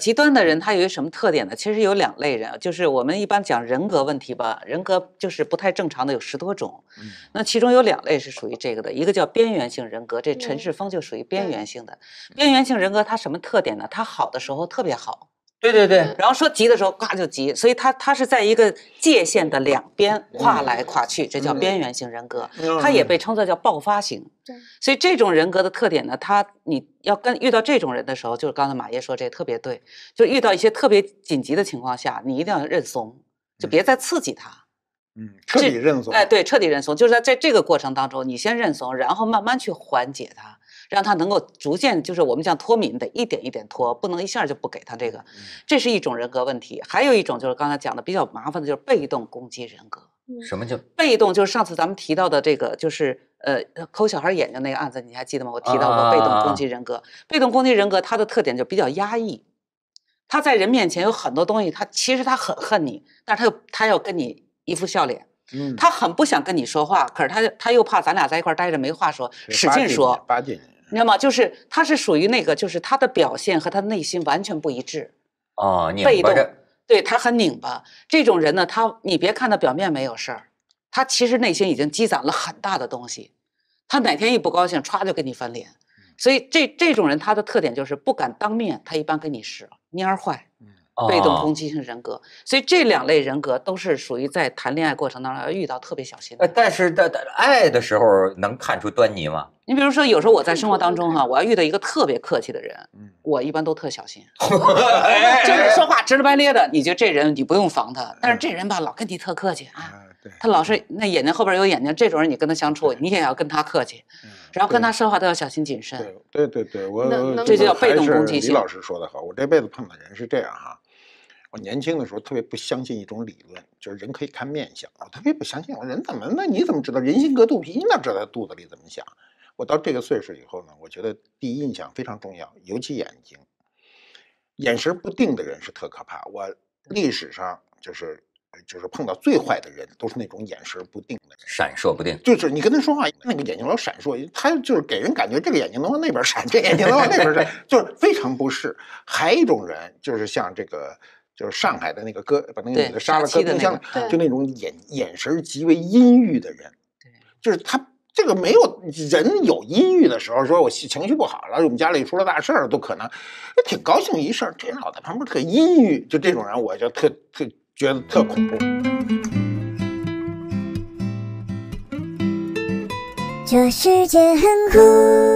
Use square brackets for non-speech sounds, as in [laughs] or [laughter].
极端的人他有一个什么特点呢？其实有两类人，就是我们一般讲人格问题吧，人格就是不太正常的有十多种。嗯，那其中有两类是属于这个的，一个叫边缘性人格，这陈世峰就属于边缘性的。边缘性人格他什么特点呢？他好的时候特别好。对对对，然后说急的时候，呱就急，所以他他是在一个界限的两边跨来跨去，这叫边缘性人格，他也被称作叫爆发型。对，所以这种人格的特点呢，他你要跟遇到这种人的时候，就是刚才马爷说这特别对，就遇到一些特别紧急的情况下，你一定要认怂，就别再刺激他，嗯，彻底认怂。哎，对，彻底认怂，就是在在这个过程当中，你先认怂，然后慢慢去缓解他。让他能够逐渐，就是我们讲脱敏的，一点一点脱，不能一下就不给他这个，这是一种人格问题。还有一种就是刚才讲的比较麻烦的，就是被动攻击人格。什么叫被动？就是上次咱们提到的这个，就是呃抠小孩眼睛那个案子，你还记得吗？我提到过被动攻击人格。被动攻击人格它的特点就比较压抑，他在人面前有很多东西，他其实他很恨你，但是他又他要跟你一副笑脸，他很不想跟你说话，可是他他又怕咱俩在一块待着没话说，使劲说，八点。你知道吗？就是他是属于那个，就是他的表现和他内心完全不一致，啊，被动，对他很拧巴。这种人呢，他你别看他表面没有事儿，他其实内心已经积攒了很大的东西，他哪天一不高兴，歘就跟你翻脸。所以这这种人，他的特点就是不敢当面，他一般跟你使蔫坏。坏。被动攻击性人格，所以这两类人格都是属于在谈恋爱过程当中要遇到特别小心的。但是，在爱的时候能看出端倪吗？你比如说，有时候我在生活当中哈，我要遇到一个特别客气的人，我一般都特小心 [laughs] [laughs] 就是说话直直白咧的，你觉得这人你不用防他。但是这人吧，老跟你特客气啊，他老是那眼睛后边有眼睛，这种人你跟他相处，你也要跟他客气，然后跟他说话都要小心谨慎。对对对，我这就叫被动攻击性。李老师说的好，我这辈子碰的人是这样哈。我年轻的时候特别不相信一种理论，就是人可以看面相。我特别不相信，我说人怎么那你怎么知道人心隔肚皮？你哪知道他肚子里怎么想？我到这个岁数以后呢，我觉得第一印象非常重要，尤其眼睛，眼神不定的人是特可怕。我历史上就是就是碰到最坏的人，都是那种眼神不定的，人，闪烁不定，就是你跟他说话那个眼睛老闪烁，他就是给人感觉这个眼睛能往那边闪，这眼睛能往那边闪，[laughs] 就是非常不适。还一种人就是像这个。就是上海的那个哥，把那个女的杀了，冰箱里，就那种眼眼神极为阴郁的人，对，就是他这个没有人有阴郁的时候，说我情绪不好了，我们家里出了大事儿，都可能挺高兴一事儿，这人老在旁边特阴郁，就这种人，我就特特觉得特恐怖。这世界很酷。